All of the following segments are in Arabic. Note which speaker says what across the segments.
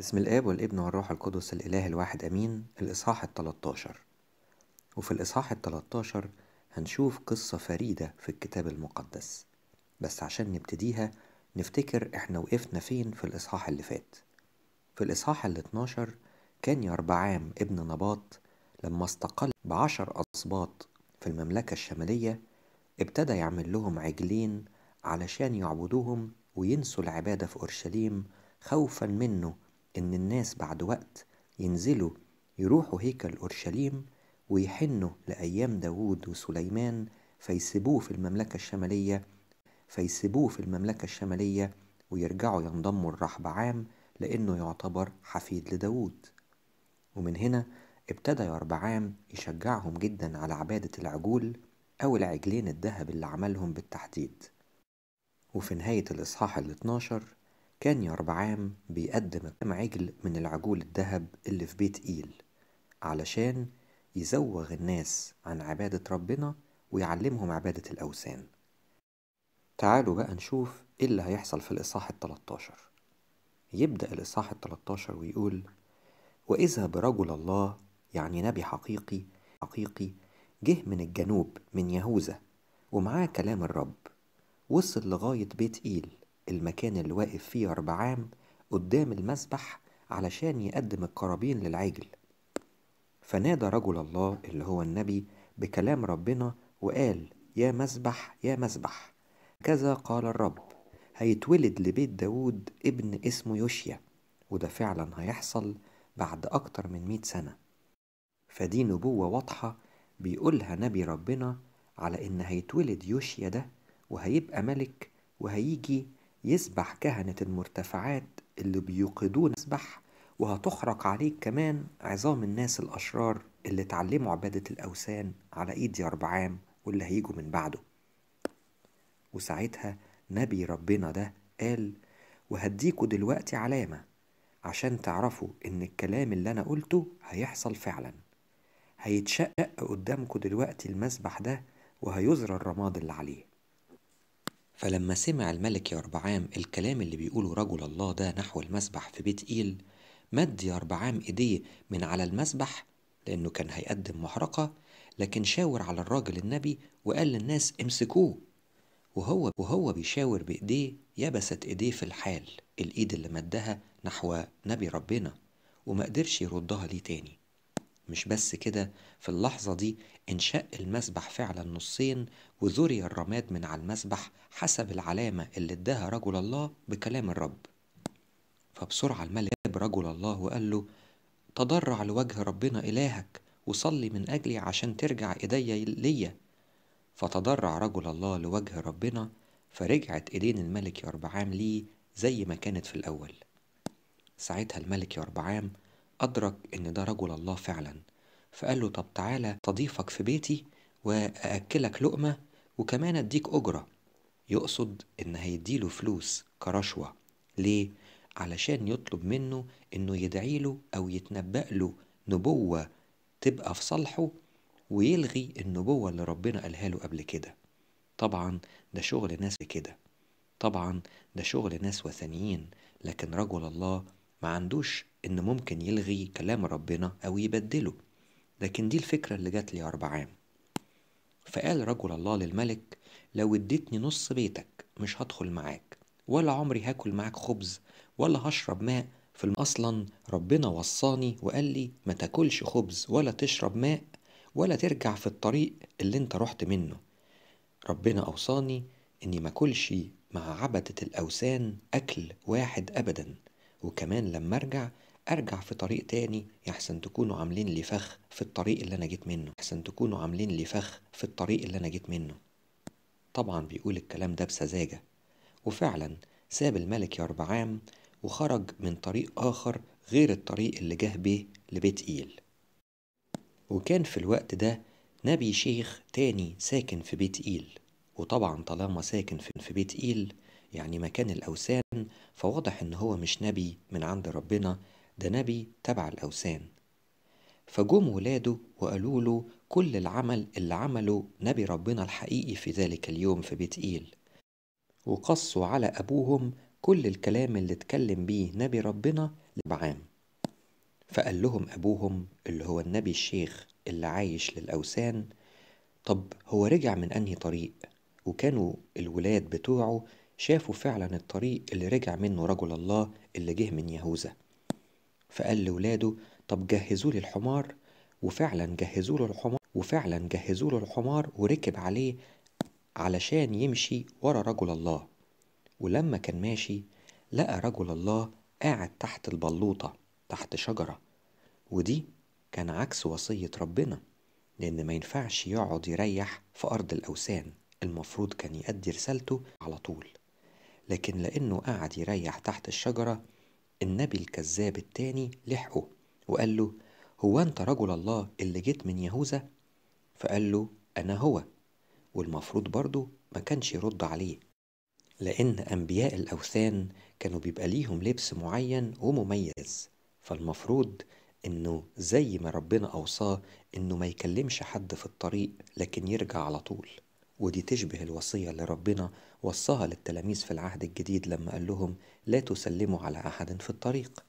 Speaker 1: بسم الآب والابن والروح القدس الإله الواحد أمين الإصحاح التلاتاشر وفي الإصحاح التلاتاشر هنشوف قصة فريدة في الكتاب المقدس بس عشان نبتديها نفتكر إحنا وقفنا فين في الإصحاح اللي فات في الإصحاح الاتناشر كان يربعام ابن نباط لما استقل بعشر أصباط في المملكة الشمالية ابتدى يعمل لهم عجلين علشان يعبدوهم وينسوا العبادة في أورشليم خوفا منه إن الناس بعد وقت ينزلوا يروحوا هيكل أورشليم ويحنوا لأيام داوود وسليمان فيسيبوه في المملكة الشمالية فيسيبوه في المملكة الشمالية ويرجعوا ينضموا لرحبعام لأنه يعتبر حفيد لداوود ومن هنا ابتدى يربعام يشجعهم جدا على عبادة العجول أو العجلين الذهب اللي عملهم بالتحديد وفي نهاية الإصحاح الاتناشر 12 كان يربعام بيقدم كام عجل من العجول الذهب اللي في بيت إيل علشان يزوغ الناس عن عبادة ربنا ويعلمهم عبادة الأوثان تعالوا بقى نشوف إيه اللي هيحصل في الإصحاح التلتاشر يبدأ الإصحاح التلتاشر ويقول وإذا برجل الله يعني نبي حقيقي حقيقي جه من الجنوب من يهوذا ومعاه كلام الرب وصل لغاية بيت إيل المكان اللي واقف فيه أربعام قدام المسبح علشان يقدم القرابين للعجل فنادى رجل الله اللي هو النبي بكلام ربنا وقال يا مسبح يا مسبح كذا قال الرب هيتولد لبيت داود ابن اسمه يوشيا وده فعلا هيحصل بعد أكتر من مئة سنة فدي نبوة واضحة بيقولها نبي ربنا على إن هيتولد يوشيا ده وهيبقى ملك وهيجي يسبح كهنة المرتفعات اللي بيوقدون يسبح وهتحرق عليك كمان عظام الناس الأشرار اللي اتعلموا عبادة الأوثان على إيد يربعام واللي هيجوا من بعده وساعتها نبي ربنا ده قال وهديكوا دلوقتي علامة عشان تعرفوا إن الكلام اللي أنا قلته هيحصل فعلا هيتشقق قدامكوا دلوقتي المسبح ده وهيزرى الرماد اللي عليه فلما سمع الملك يربعام الكلام اللي بيقوله رجل الله ده نحو المسبح في بيت إيل مد يربعام إيديه من على المسبح لأنه كان هيقدم محرقة لكن شاور على الراجل النبي وقال للناس امسكوه وهو وهو بيشاور بإيديه يبست إيديه في الحال الإيد اللي مدها نحو نبي ربنا وما قدرش يردها ليه تاني مش بس كده في اللحظة دي انشق المسبح فعلا نصين وذري الرماد من على المسبح حسب العلامة اللي اداها رجل الله بكلام الرب فبسرعة الملك جاب رجل الله وقال له تضرع لوجه ربنا إلهك وصلي من أجلي عشان ترجع إيديا ليا فتضرع رجل الله لوجه ربنا فرجعت إيدين الملك يربعام ليه زي ما كانت في الأول ساعتها الملك يربعام أدرك إن ده رجل الله فعلا فقال له طب تعالى تضيفك في بيتي وأأكلك لقمة وكمان أديك أجرة يقصد إن هيديله فلوس كرشوة ليه؟ علشان يطلب منه إنه يدعي له أو يتنبأ له نبوة تبقى في صالحه ويلغي النبوة اللي ربنا قالها له قبل كده طبعا ده شغل ناس كده طبعا ده شغل ناس وثنيين لكن رجل الله ما عندوش إن ممكن يلغي كلام ربنا أو يبدله لكن دي الفكرة اللي جات لي أربع عام فقال رجل الله للملك لو اديتني نص بيتك مش هدخل معاك ولا عمري هاكل معاك خبز ولا هشرب ماء في أصلا ربنا وصاني وقال لي ما تاكلش خبز ولا تشرب ماء ولا ترجع في الطريق اللي انت رحت منه ربنا أوصاني إني ما كلش مع عبدة الأوثان أكل واحد أبدا وكمان لما أرجع ارجع في طريق تاني يحسن تكونوا عاملين لي فخ في الطريق اللي انا جيت منه يحسن تكونوا عاملين لي فخ في الطريق اللي انا جيت منه طبعا بيقول الكلام ده بسذاجه وفعلا ساب الملك يربعام وخرج من طريق اخر غير الطريق اللي جه بيه لبيت ايل وكان في الوقت ده نبي شيخ تاني ساكن في بيت ايل وطبعا طالما ساكن في بيت ايل يعني مكان الاوثان فواضح ان هو مش نبي من عند ربنا ده نبي تبع الأوثان فجم ولاده وقالوا له كل العمل اللي عمله نبي ربنا الحقيقي في ذلك اليوم في بيت إيل وقصوا على أبوهم كل الكلام اللي اتكلم بيه نبي ربنا لبعام فقال لهم أبوهم اللي هو النبي الشيخ اللي عايش للأوثان طب هو رجع من أنهي طريق وكانوا الولاد بتوعه شافوا فعلا الطريق اللي رجع منه رجل الله اللي جه من يهوذا فقال لولاده طب جهزوا لي الحمار وفعلا جهزوا له الحمار وفعلا جهزوا له الحمار وركب عليه علشان يمشي ورا رجل الله ولما كان ماشي لقى رجل الله قاعد تحت البلوطة تحت شجرة ودي كان عكس وصية ربنا لأن ما ينفعش يقعد يريح في أرض الأوثان المفروض كان يأدي رسالته على طول لكن لأنه قاعد يريح تحت الشجرة النبي الكذاب التاني لحقه وقال له هو أنت رجل الله اللي جيت من يهوذا؟ فقال له أنا هو والمفروض برضه ما كانش يرد عليه لأن أنبياء الأوثان كانوا بيبقى ليهم لبس معين ومميز فالمفروض إنه زي ما ربنا أوصاه إنه ما يكلمش حد في الطريق لكن يرجع على طول ودي تشبه الوصية اللي ربنا وصاها للتلاميذ في العهد الجديد لما قال لهم لا تسلموا على أحد في الطريق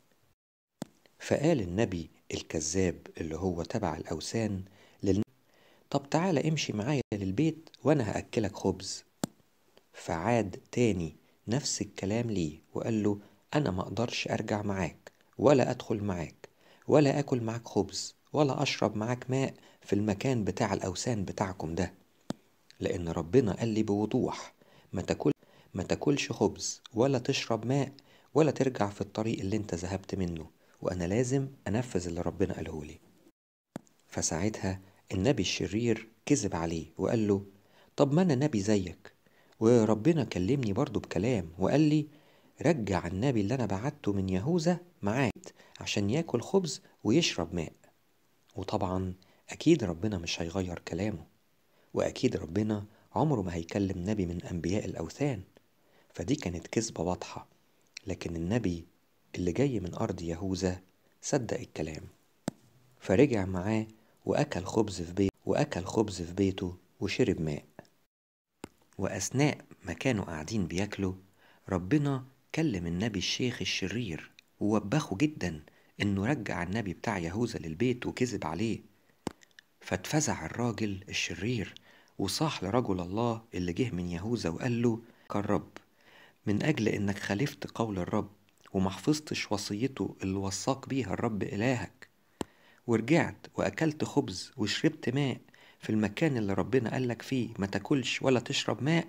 Speaker 1: فقال النبي الكذاب اللي هو تبع الأوثان للنبي طب تعالى امشي معايا للبيت وأنا هأكلك خبز فعاد تاني نفس الكلام ليه وقال له أنا ما أقدرش أرجع معاك ولا أدخل معاك ولا أكل معاك خبز ولا أشرب معاك ماء في المكان بتاع الأوثان بتاعكم ده لأن ربنا قال لي بوضوح ما, تاكل ما تاكلش خبز ولا تشرب ماء ولا ترجع في الطريق اللي انت ذهبت منه وأنا لازم أنفذ اللي ربنا قاله لي فساعتها النبي الشرير كذب عليه وقال له طب ما أنا نبي زيك وربنا كلمني برضو بكلام وقال لي رجع النبي اللي أنا بعته من يهوذا معاك عشان ياكل خبز ويشرب ماء وطبعا أكيد ربنا مش هيغير كلامه وأكيد ربنا عمره ما هيكلم نبي من أنبياء الأوثان فدي كانت كذبة واضحة لكن النبي اللي جاي من أرض يهوذا صدق الكلام فرجع معاه وأكل خبز في بيته وأكل خبز في بيته وشرب ماء وأثناء ما كانوا قاعدين بياكلوا ربنا كلم النبي الشيخ الشرير ووبخه جدا إنه رجع النبي بتاع يهوذا للبيت وكذب عليه فاتفزع الراجل الشرير وصاح لرجل الله اللي جه من يهوذا وقال له كالرب من أجل إنك خالفت قول الرب ومحفظتش وصيته اللي وصاك بيها الرب إلهك ورجعت وأكلت خبز وشربت ماء في المكان اللي ربنا قالك فيه ما تاكلش ولا تشرب ماء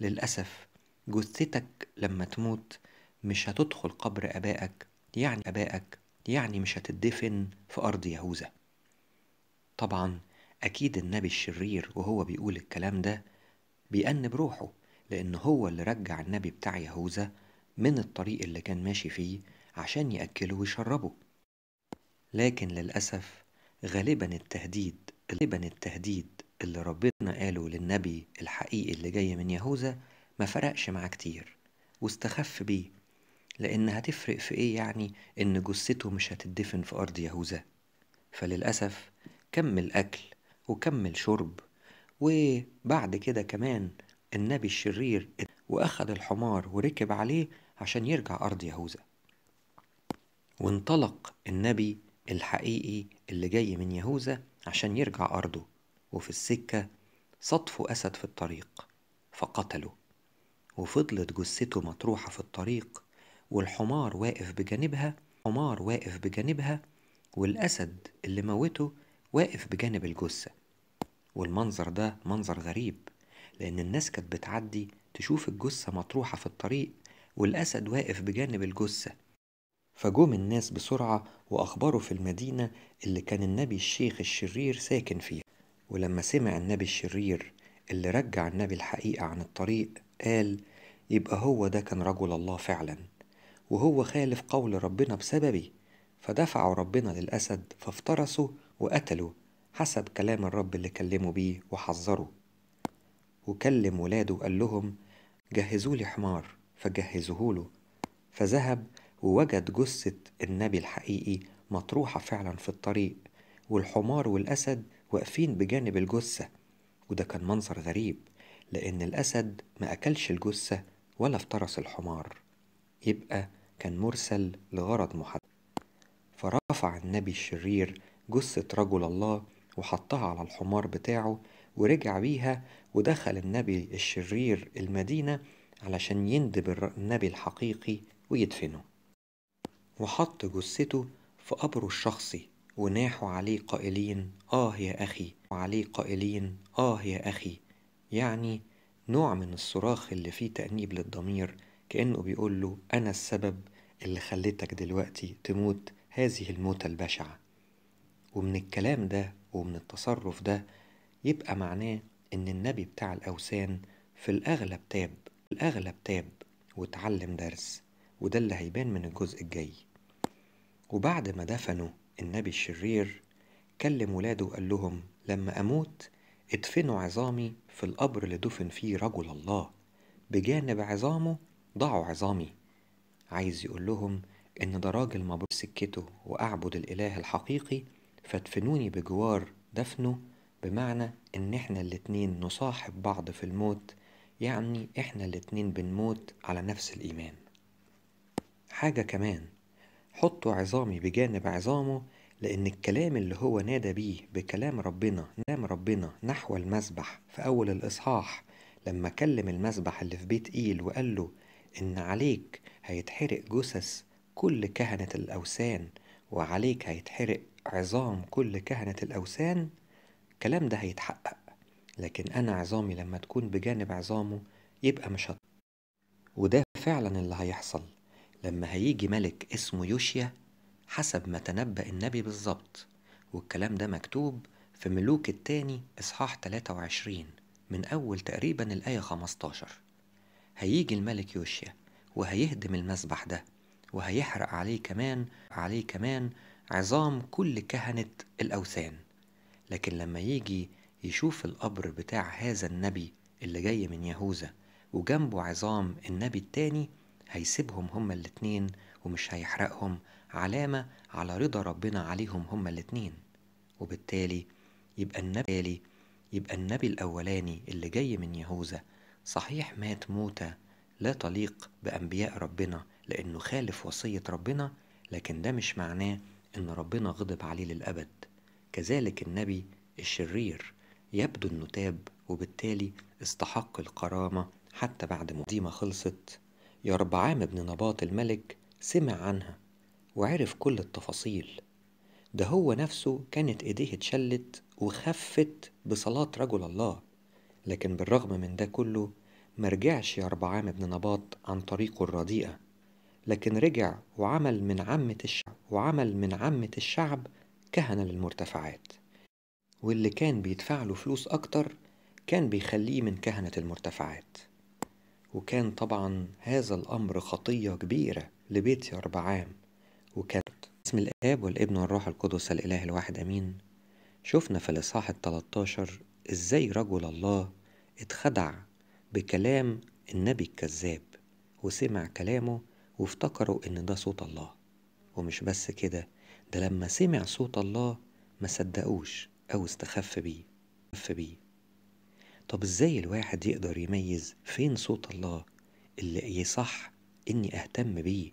Speaker 1: للأسف جثتك لما تموت مش هتدخل قبر أبائك يعني أبائك يعني مش هتدفن في أرض يهوذا طبعا أكيد النبي الشرير وهو بيقول الكلام ده بيأنب روحه لأن هو اللي رجع النبي بتاع يهوذا من الطريق اللي كان ماشي فيه عشان يأكله ويشربه لكن للأسف غالبا التهديد غالبا التهديد اللي ربنا قاله للنبي الحقيقي اللي جاي من يهوذا ما فرقش معاه كتير واستخف بيه لأن هتفرق في إيه يعني إن جثته مش هتدفن في أرض يهوذا فللأسف كم الأكل وكمل شرب وبعد كده كمان النبي الشرير وأخد الحمار وركب عليه عشان يرجع أرض يهوذا وانطلق النبي الحقيقي اللي جاي من يهوذا عشان يرجع أرضه وفي السكة صدفوا أسد في الطريق فقتله وفضلت جثته مطروحة في الطريق والحمار واقف بجانبها حمار واقف بجانبها والأسد اللي موته واقف بجانب الجثة والمنظر ده منظر غريب لأن الناس كانت بتعدي تشوف الجثة مطروحة في الطريق والأسد واقف بجانب الجثة فجوم الناس بسرعة وأخبروا في المدينة اللي كان النبي الشيخ الشرير ساكن فيها ولما سمع النبي الشرير اللي رجع النبي الحقيقة عن الطريق قال يبقى هو ده كان رجل الله فعلا وهو خالف قول ربنا بسببي فدفعوا ربنا للأسد فافترسه وقتله حسب كلام الرب اللي كلمه بيه وحذره وكلم ولاده وقال لهم جهزوا لي حمار فجهزوه له فذهب ووجد جثة النبي الحقيقي مطروحة فعلا في الطريق والحمار والأسد واقفين بجانب الجثة وده كان منظر غريب لأن الأسد ما أكلش الجثة ولا افترس الحمار يبقى كان مرسل لغرض محدد فرفع النبي الشرير جثة رجل الله وحطها على الحمار بتاعه ورجع بيها ودخل النبي الشرير المدينة علشان يندب النبي الحقيقي ويدفنه وحط جثته في قبره الشخصي وناحوا عليه قائلين آه يا أخي وعليه قائلين آه يا أخي يعني نوع من الصراخ اللي فيه تأنيب للضمير كأنه بيقول له أنا السبب اللي خليتك دلوقتي تموت هذه الموتة البشعة ومن الكلام ده ومن التصرف ده يبقى معناه إن النبي بتاع الأوثان في الأغلب تاب الأغلب تاب واتعلم درس وده اللي هيبان من الجزء الجاي وبعد ما دفنوا النبي الشرير كلم ولاده وقال لهم لما أموت ادفنوا عظامي في القبر اللي دفن فيه رجل الله بجانب عظامه ضعوا عظامي عايز يقول لهم إن ده راجل مبروك سكته وأعبد الإله الحقيقي فادفنوني بجوار دفنه بمعنى إن إحنا الاتنين نصاحب بعض في الموت يعني إحنا الاتنين بنموت على نفس الإيمان حاجة كمان حطوا عظامي بجانب عظامه لأن الكلام اللي هو نادى بيه بكلام ربنا نام ربنا نحو المسبح في أول الإصحاح لما كلم المسبح اللي في بيت إيل وقال له إن عليك هيتحرق جثث كل كهنة الأوثان وعليك هيتحرق عظام كل كهنة الأوثان الكلام ده هيتحقق لكن أنا عظامي لما تكون بجانب عظامه يبقى مش هت... وده فعلا اللي هيحصل لما هيجي ملك اسمه يوشيا حسب ما تنبأ النبي بالظبط والكلام ده مكتوب في ملوك التاني إصحاح 23 من أول تقريبا الآية 15 هيجي الملك يوشيا وهيهدم المسبح ده وهيحرق عليه كمان عليه كمان عظام كل كهنة الأوثان لكن لما يجي يشوف القبر بتاع هذا النبي اللي جاي من يهوذا وجنبه عظام النبي التاني هيسيبهم هما الاتنين ومش هيحرقهم علامة على رضا ربنا عليهم هما الاتنين وبالتالي يبقى النبي يبقى النبي الأولاني اللي جاي من يهوذا صحيح مات موتة لا تليق بأنبياء ربنا لأنه خالف وصية ربنا لكن ده مش معناه إن ربنا غضب عليه للأبد كذلك النبي الشرير يبدو إنه تاب وبالتالي استحق الكرامة حتى بعد ماضي ديما خلصت يربعام ابن نباط الملك سمع عنها وعرف كل التفاصيل ده هو نفسه كانت إيديه اتشلت وخفت بصلاة رجل الله لكن بالرغم من ده كله مرجعش يربعام ابن نباط عن طريقه الرديئة لكن رجع وعمل من عامة الشعب وعمل من عامة الشعب كهنة للمرتفعات واللي كان بيدفع له فلوس أكتر كان بيخليه من كهنة المرتفعات وكان طبعا هذا الأمر خطية كبيرة لبيت عام وكان اسم الآب والابن والروح القدس الإله الواحد أمين شفنا في الإصحاح التلتاشر إزاي رجل الله اتخدع بكلام النبي الكذاب وسمع كلامه وافتكروا إن ده صوت الله ومش بس كده ده لما سمع صوت الله ما صدقوش أو استخف بيه استخف بيه طب إزاي الواحد يقدر يميز فين صوت الله اللي يصح إني أهتم بيه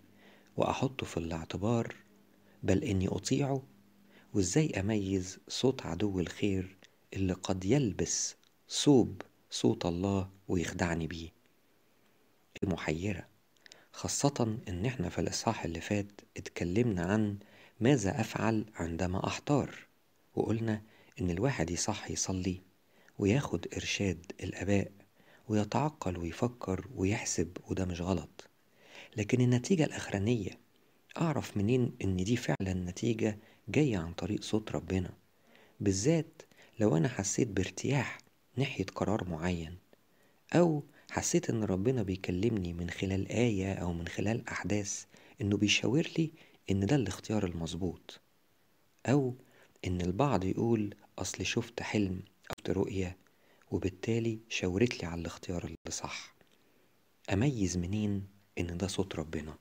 Speaker 1: وأحطه في الاعتبار بل إني أطيعه وإزاي أميز صوت عدو الخير اللي قد يلبس صوب صوت الله ويخدعني بيه محيرة خاصة إن إحنا في الإصحاح اللي فات اتكلمنا عن ماذا أفعل عندما أحتار وقلنا إن الواحد يصح يصلي وياخد إرشاد الآباء ويتعقل ويفكر ويحسب وده مش غلط لكن النتيجة الأخرانية أعرف منين إن دي فعلا نتيجة جاية عن طريق صوت ربنا بالذات لو أنا حسيت بارتياح ناحية قرار معين أو حسيت ان ربنا بيكلمني من خلال آية او من خلال احداث انه بيشاور لي ان ده الاختيار المظبوط او ان البعض يقول اصل شفت حلم او رؤية وبالتالي شاورت لي على الاختيار اللي صح اميز منين ان ده صوت ربنا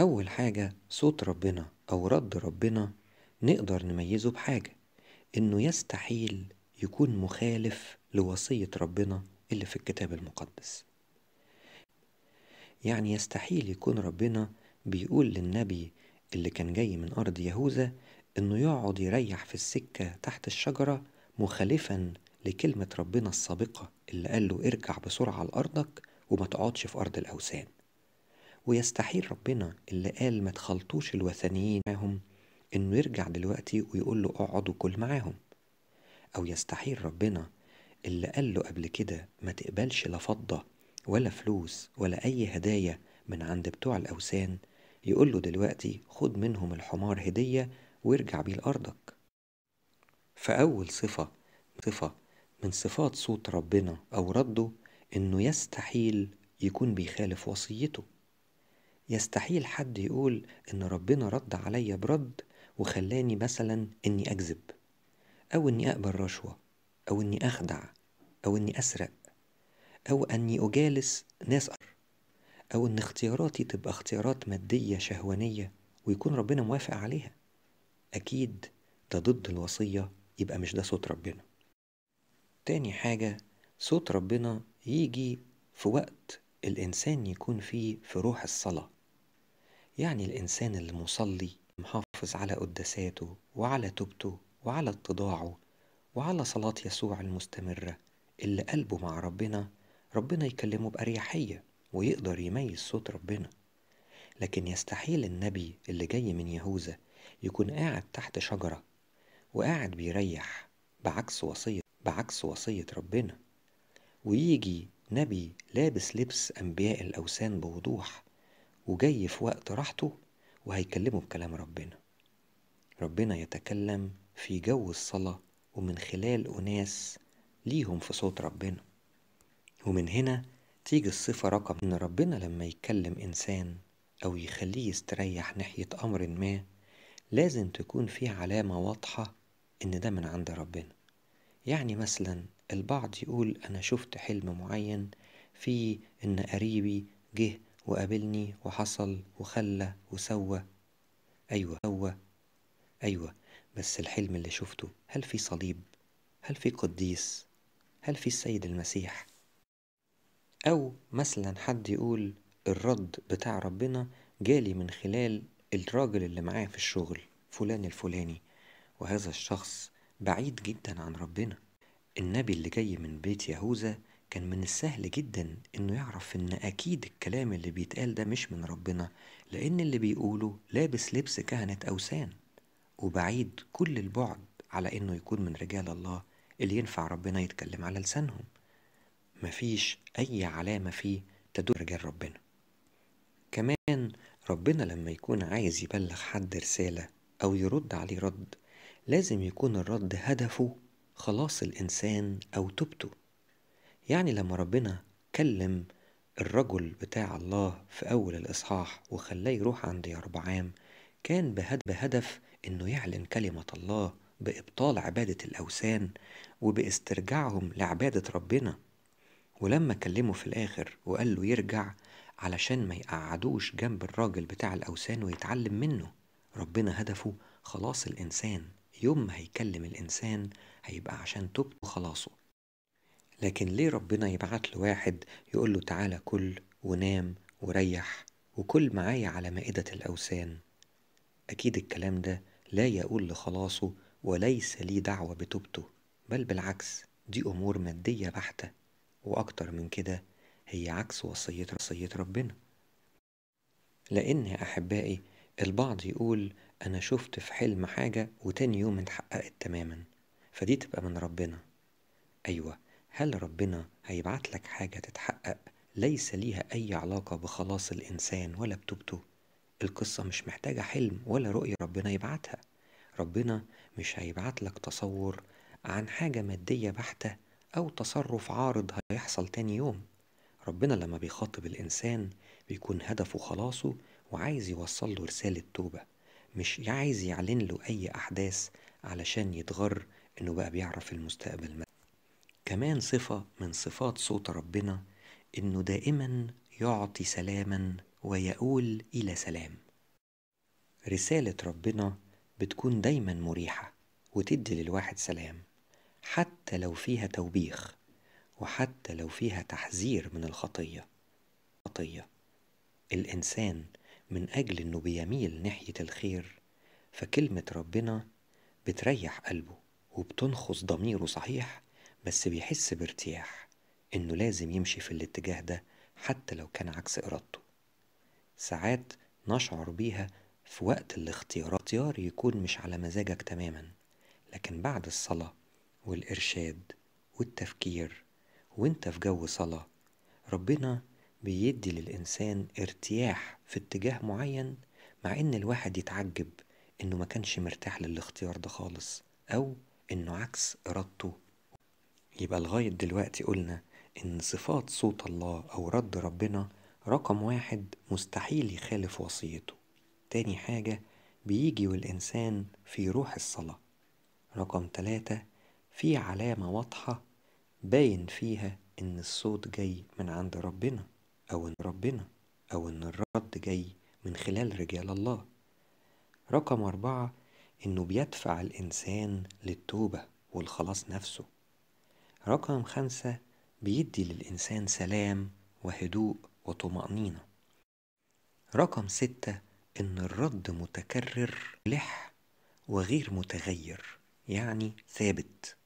Speaker 1: اول حاجة صوت ربنا او رد ربنا نقدر نميزه بحاجة انه يستحيل يكون مخالف لوصية ربنا اللي في الكتاب المقدس يعني يستحيل يكون ربنا بيقول للنبي اللي كان جاي من أرض يهوذا إنه يقعد يريح في السكة تحت الشجرة مخالفا لكلمة ربنا السابقة اللي قال له ارجع بسرعة لأرضك وما تقعدش في أرض الأوثان ويستحيل ربنا اللي قال ما تخلطوش الوثنيين معاهم إنه يرجع دلوقتي ويقول له اقعد وكل معاهم أو يستحيل ربنا اللي قال له قبل كده ما تقبلش لا فضة ولا فلوس ولا أي هدايا من عند بتوع الأوثان يقول له دلوقتي خد منهم الحمار هدية وارجع بيه لأرضك فأول صفة صفة من صفات صوت ربنا أو رده إنه يستحيل يكون بيخالف وصيته يستحيل حد يقول إن ربنا رد عليا برد وخلاني مثلا إني أكذب أو إني أقبل رشوة أو أني أخدع أو أني أسرق أو أني أجالس ناس أو أن اختياراتي تبقى اختيارات مادية شهوانية ويكون ربنا موافق عليها أكيد ده ضد الوصية يبقى مش ده صوت ربنا تاني حاجة صوت ربنا يجي في وقت الإنسان يكون فيه في روح الصلاة يعني الإنسان المصلي محافظ على قداساته وعلى توبته وعلى اتضاعه وعلى صلاة يسوع المستمرة اللي قلبه مع ربنا ربنا يكلمه بأريحية ويقدر يميز صوت ربنا لكن يستحيل النبي اللي جاي من يهوذا يكون قاعد تحت شجرة وقاعد بيريح بعكس وصية بعكس وصية ربنا ويجي نبي لابس لبس أنبياء الأوثان بوضوح وجاي في وقت راحته وهيكلمه بكلام ربنا ربنا يتكلم في جو الصلاة ومن خلال أناس ليهم في صوت ربنا ومن هنا تيجي الصفة رقم إن ربنا لما يكلم إنسان أو يخليه يستريح ناحية أمر ما لازم تكون فيه علامة واضحة إن ده من عند ربنا يعني مثلا البعض يقول أنا شفت حلم معين في إن قريبي جه وقابلني وحصل وخلى وسوى أيوة أيوة, أيوة بس الحلم اللي شفته هل في صليب هل في قديس هل في السيد المسيح او مثلا حد يقول الرد بتاع ربنا جالي من خلال الراجل اللي معاه في الشغل فلان الفلاني وهذا الشخص بعيد جدا عن ربنا النبي اللي جاي من بيت يهوذا كان من السهل جدا انه يعرف ان اكيد الكلام اللي بيتقال ده مش من ربنا لان اللي بيقوله لابس لبس كهنة اوثان وبعيد كل البعد على إنه يكون من رجال الله اللي ينفع ربنا يتكلم على لسانهم مفيش أي علامة فيه تدل رجال ربنا كمان ربنا لما يكون عايز يبلغ حد رسالة أو يرد عليه رد لازم يكون الرد هدفه خلاص الإنسان أو توبته يعني لما ربنا كلم الرجل بتاع الله في أول الإصحاح وخلاه يروح عند اربعام كان بهدف انه يعلن كلمه الله بابطال عباده الاوثان وباسترجاعهم لعباده ربنا ولما كلمه في الاخر وقال له يرجع علشان ما يقعدوش جنب الراجل بتاع الاوثان ويتعلم منه ربنا هدفه خلاص الانسان يوم ما هيكلم الانسان هيبقى عشان توبته وخلاصه لكن ليه ربنا يبعت له واحد يقول له تعالى كل ونام وريح وكل معايا على مائدة الأوثان أكيد الكلام ده لا يقول لخلاصه وليس لي دعوة بتوبته بل بالعكس دي أمور مادية بحتة وأكتر من كده هي عكس وصية وصية ربنا لأن يا أحبائي البعض يقول أنا شفت في حلم حاجة وتاني يوم اتحققت تماما فدي تبقى من ربنا أيوة هل ربنا هيبعت لك حاجة تتحقق ليس ليها أي علاقة بخلاص الإنسان ولا بتوبته القصة مش محتاجة حلم ولا رؤية ربنا يبعتها ربنا مش هيبعت لك تصور عن حاجة مادية بحتة أو تصرف عارض هيحصل تاني يوم ربنا لما بيخاطب الإنسان بيكون هدفه خلاصه وعايز يوصل له رسالة توبة مش عايز يعلن له أي أحداث علشان يتغر إنه بقى بيعرف المستقبل ما. كمان صفة من صفات صوت ربنا إنه دائما يعطي سلاما ويؤول إلى سلام رسالة ربنا بتكون دايما مريحة وتدي للواحد سلام حتى لو فيها توبيخ وحتى لو فيها تحذير من الخطية خطية الإنسان من أجل أنه بيميل ناحية الخير فكلمة ربنا بتريح قلبه وبتنخص ضميره صحيح بس بيحس بارتياح إنه لازم يمشي في الاتجاه ده حتى لو كان عكس إرادته ساعات نشعر بيها في وقت الاختيار اختيار يكون مش على مزاجك تماما لكن بعد الصلاة والإرشاد والتفكير وانت في جو صلاة ربنا بيدي للإنسان ارتياح في اتجاه معين مع إن الواحد يتعجب إنه ما كانش مرتاح للاختيار ده خالص أو إنه عكس إرادته يبقى لغاية دلوقتي قلنا إن صفات صوت الله أو رد ربنا رقم واحد مستحيل يخالف وصيته تاني حاجة بيجي والإنسان في روح الصلاة رقم تلاتة في علامة واضحة باين فيها إن الصوت جاي من عند ربنا أو إن ربنا أو إن الرد جاي من خلال رجال الله رقم أربعة إنه بيدفع الإنسان للتوبة والخلاص نفسه رقم خمسة بيدي للإنسان سلام وهدوء وطمأنينة رقم ستة إن الرد متكرر لح وغير متغير يعني ثابت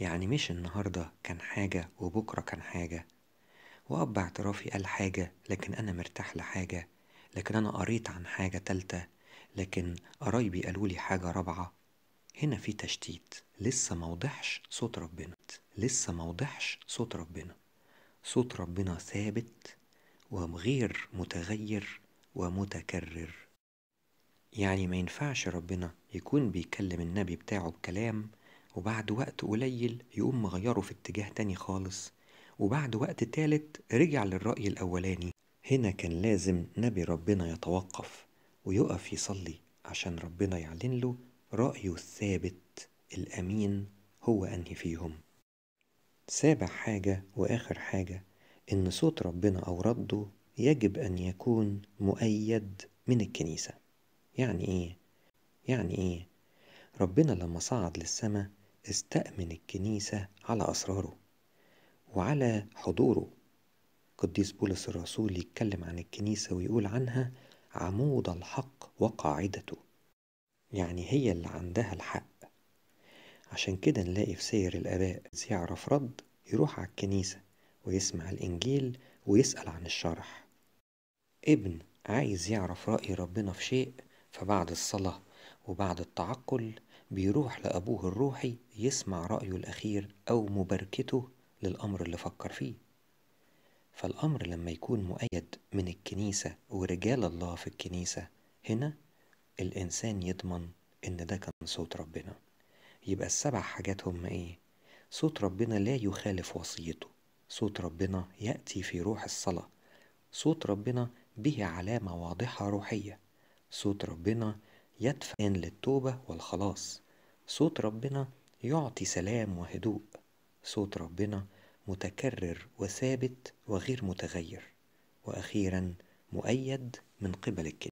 Speaker 1: يعني مش النهاردة كان حاجة وبكرة كان حاجة وأب اعترافي قال حاجة لكن أنا مرتاح لحاجة لكن أنا قريت عن حاجة تالتة لكن قرايبي قالوا لي حاجة رابعة هنا في تشتيت لسه موضحش صوت ربنا لسه موضحش صوت ربنا صوت ربنا ثابت وغير متغير ومتكرر يعني ما ينفعش ربنا يكون بيكلم النبي بتاعه بكلام وبعد وقت قليل يقوم مغيره في اتجاه تاني خالص وبعد وقت تالت رجع للرأي الأولاني هنا كان لازم نبي ربنا يتوقف ويقف يصلي عشان ربنا يعلن له رأيه الثابت الأمين هو أنهي فيهم سابع حاجة وآخر حاجة إن صوت ربنا أو رده يجب أن يكون مؤيد من الكنيسة يعني إيه؟ يعني إيه؟ ربنا لما صعد للسماء استأمن الكنيسة على أسراره وعلى حضوره قديس بولس الرسول يتكلم عن الكنيسة ويقول عنها عمود الحق وقاعدته يعني هي اللي عندها الحق عشان كده نلاقي في سير الآباء يعرف رد يروح على الكنيسة ويسمع الإنجيل ويسأل عن الشرح ابن عايز يعرف رأي ربنا في شيء فبعد الصلاة وبعد التعقل بيروح لأبوه الروحي يسمع رأيه الأخير أو مباركته للأمر اللي فكر فيه فالأمر لما يكون مؤيد من الكنيسة ورجال الله في الكنيسة هنا الإنسان يضمن إن ده كان صوت ربنا يبقى السبع حاجات هم إيه؟ صوت ربنا لا يخالف وصيته صوت ربنا يأتي في روح الصلاة صوت ربنا به علامة واضحة روحية صوت ربنا يدفع للتوبة والخلاص صوت ربنا يعطي سلام وهدوء صوت ربنا متكرر وثابت وغير متغير واخيرا مؤيد من قبل الكنيسه